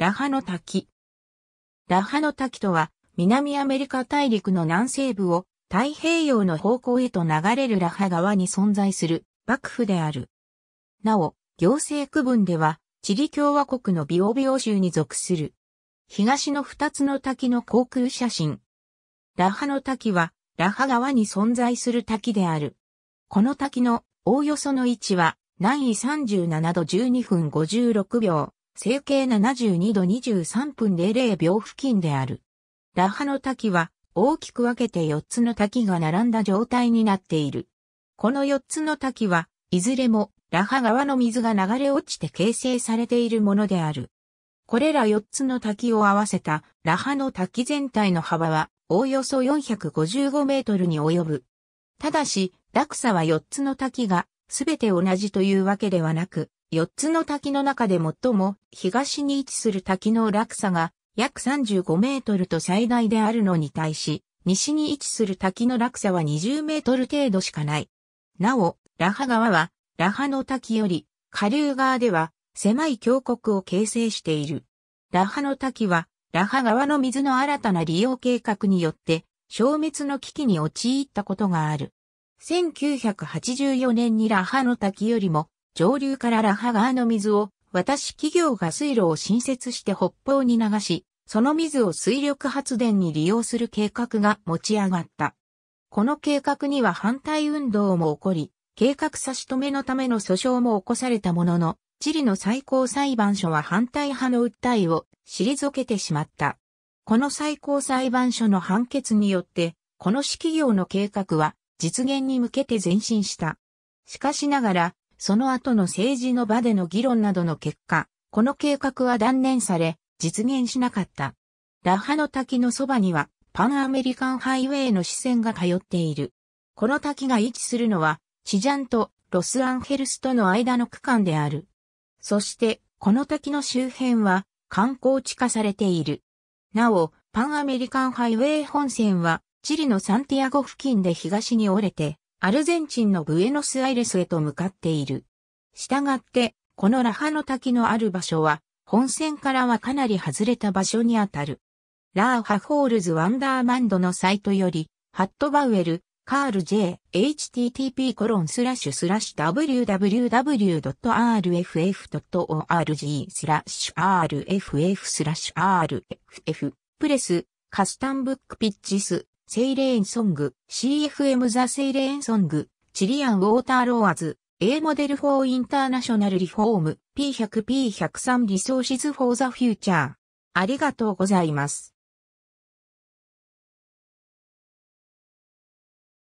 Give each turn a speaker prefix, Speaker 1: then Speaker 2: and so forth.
Speaker 1: ラハの滝。ラハの滝とは、南アメリカ大陸の南西部を太平洋の方向へと流れるラハ川に存在する幕府である。なお、行政区分では、チリ共和国のビオビオ州に属する。東の二つの滝の航空写真。ラハの滝は、ラハ川に存在する滝である。この滝のおおよその位置は、南緯37度12分56秒、整形72度23分00秒付近である。ラハの滝は大きく分けて4つの滝が並んだ状態になっている。この4つの滝はいずれもラハ川の水が流れ落ちて形成されているものである。これら4つの滝を合わせたラハの滝全体の幅はおおよそ455メートルに及ぶ。ただし、落差は4つの滝がすべて同じというわけではなく、4つの滝の中で最も東に位置する滝の落差が約35メートルと最大であるのに対し、西に位置する滝の落差は20メートル程度しかない。なお、ラハ川は、ラハの滝より、下流側では、狭い峡谷を形成している。ラハの滝は、ラハ川の水の新たな利用計画によって、消滅の危機に陥ったことがある。1984年にラハの滝よりも上流からラハ川の水を、私企業が水路を新設して北方に流し、その水を水力発電に利用する計画が持ち上がった。この計画には反対運動も起こり、計画差し止めのための訴訟も起こされたものの、チリの最高裁判所は反対派の訴えを退けてしまった。この最高裁判所の判決によって、この市企業の計画は実現に向けて前進した。しかしながら、その後の政治の場での議論などの結果、この計画は断念され、実現しなかった。ラハの滝のそばには、パンアメリカンハイウェイの支線が通っている。この滝が位置するのは、シジャンとロスアンヘルスとの間の区間である。そして、この滝の周辺は、観光地化されている。なお、パンアメリカンハイウェイ本線は、チリのサンティアゴ付近で東に折れて、アルゼンチンのブエノスアイレスへと向かっている。したがって、このラハの滝のある場所は、本線からはかなり外れた場所にあたる。ラーハホールズ・ワンダーマンドのサイトより、ハットバウエル、カール J、http コロンスラッシュスラッシュ www.rff.org スラッシュ rff スラッシュ rff プレスカスタンブックピッチスセイレーンソング、CFM ザ・セイレーンソング、チリアン・ウォーター・ロアズ、A モデル・フォー・インターナショナル・リフォーム、P100P103 リソーシズ・フォー・ザ・フューチャー。ありがとうございます。